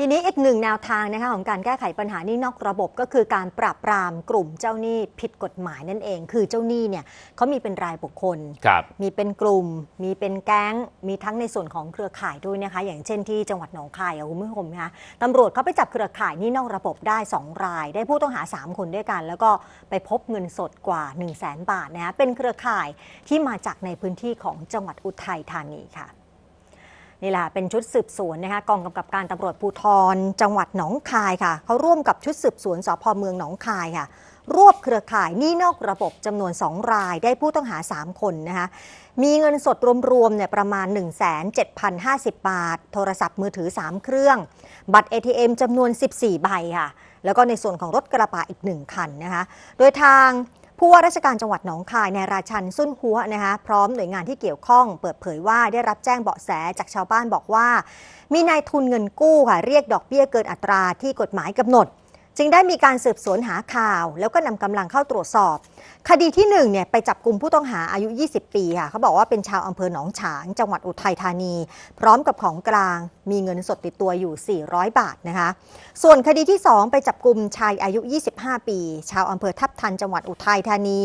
ทีนี้อีกหนึ่งแนวทางนะคะของการแก้ไขปัญหานี้นอกระบบก็คือการปราบปรามกลุ่มเจ้าหนี้ผิดกฎหมายนั่นเอง คือเจ้าหนี้เนี่ยเขามีเป็นรายบุคคลคมีเป็นกลุ่ม มีเป็นแก๊งมีทั้งในส่วนของเครือข่ายด้วยนะคะอย่างเช่นที่จังหวัดหนองคายอคุณผู้ชมนะคะตำรวจเขาไปจับเครือข่ายนี้นอกระบบได้ 2 ราย ได้ผู้ต้องหา 3 คนด้วยกัน แล้วก็ไปพบเงินสดกว่า 1 0 0 0 0แบาทนะคะเป็นเครือข่ายที่มาจากในพื้นที่ของจังหวัดอุทัยธานีค่ะนี่แหละเป็นชุดสืบสวนนะคะกองกำกับการตำรวจภูทรจังหวัดหนองคายค่ะเขาร่วมกับชุดสืบสวนสพเมืองหนองคายค่ะรวบเครือข่ายนี่นอกระบบจำนวน 2 รายได้ผู้ต้องหา 3 คนนะคะมีเงินสดรวมๆเนี่ยประมาณ 17,050 บาท โทรศัพท์มือถือ 3 เครื่อง บัตร ATM จำนวน 14 ใบค่ะแล้วก็ในส่วนของรถกระบะอีก 1 คันนะคะโดยทางผู้ว่าราชการจังหวัดหนองคายนายราชันสุนหัว นะคะ พร้อมหน่วยงานที่เกี่ยวข้องเปิดเผยว่าได้รับแจ้งเบาะแสจากชาวบ้านบอกว่า มีนายทุนเงินกู้ค่ะเรียกดอกเบี้ยเกินอัตราที่กฎหมายกำหนดจึงได้มีการสืบสวนหาข่าว แล้วก็นำกำลังเข้าตรวจสอบ คดีที่1เนี่ยไปจับกลุ่มผู้ต้องหาอายุ 20 ปีค่ะเขาบอกว่าเป็นชาวอำเภอหนองฉาง จังหวัดอุทัยธานี พร้อมกับของกลางมีเงินสดติดตัวอยู่ 400 บาทนะคะส่วนคดีที่ 2 ไปจับกลุ่มชายอายุ 25 ปี ชาวอำเภอทับทันจังหวัดอุทัยธานี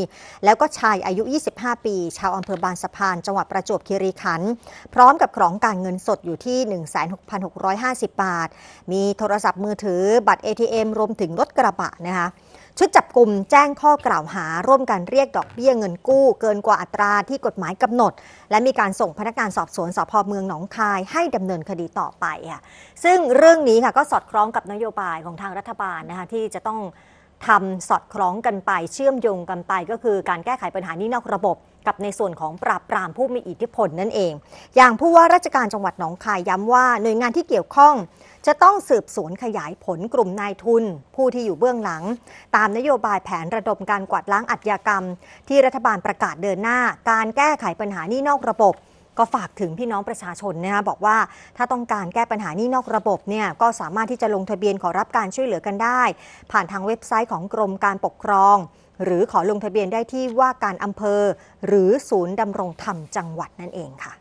แล้วก็ชายอายุ 25 ปี ชาวอำเภอบางสะพานจังหวัดประจวบคีรีขันธ์พร้อมกับของกลางเงินสดอยู่ที่ 16,650 บาท มีโทรศัพท์มือถือบัตร ATM รวมถึงึงรถกระบะนะคะชุดจับกลุ่มแจ้งข้อกล่าวหา ร่วมกันเรียกดอกเบี้ยเงินกู้ เกินกว่าอัตราที่กฎหมายกำหนด และมีการส่งพนักงานสอบสวนสพเมืองหนองคายให้ดำเนินคดีต่อไปค่ะซึ่งเรื่องนี้ค่ะก็สอดคล้องกับนโยบายของทางรัฐบาลนะคะที่จะต้องทำสอดคล้องกันไปเชื่อมโยงกันไปก็คือการแก้ไขปัญหานี้นอกระบบกับในส่วนของปราบปรามผู้มีอิทธิพลนั่นเอง อย่างผู้ว่าราชการจังหวัดหนองคายย้ำว่าหน่วยงานที่เกี่ยวข้อง จะต้องสืบสวนขยายผลกลุ่มนายทุน ผู้ที่อยู่เบื้องหลัง ตามนโยบายแผนระดมการกวาดล้างอัจยากรรม ที่รัฐบาลประกาศเดินหน้า การแก้ไขปัญหานี้นอกระบบ ก็ฝากถึงพี่น้องประชาชนนะคะบอกว่าถ้าต้องการแก้ปัญหานี้นอกระบบเนี่ยก็สามารถที่จะลงทะเบียนขอรับการช่วยเหลือกันได้ ผ่านทางเว็บไซต์ของกรมการปกครองหรือขอลงทะเบียนได้ที่ว่าการอำเภอ หรือศูนย์ดำรงธรรมจังหวัดนั่นเองค่ะ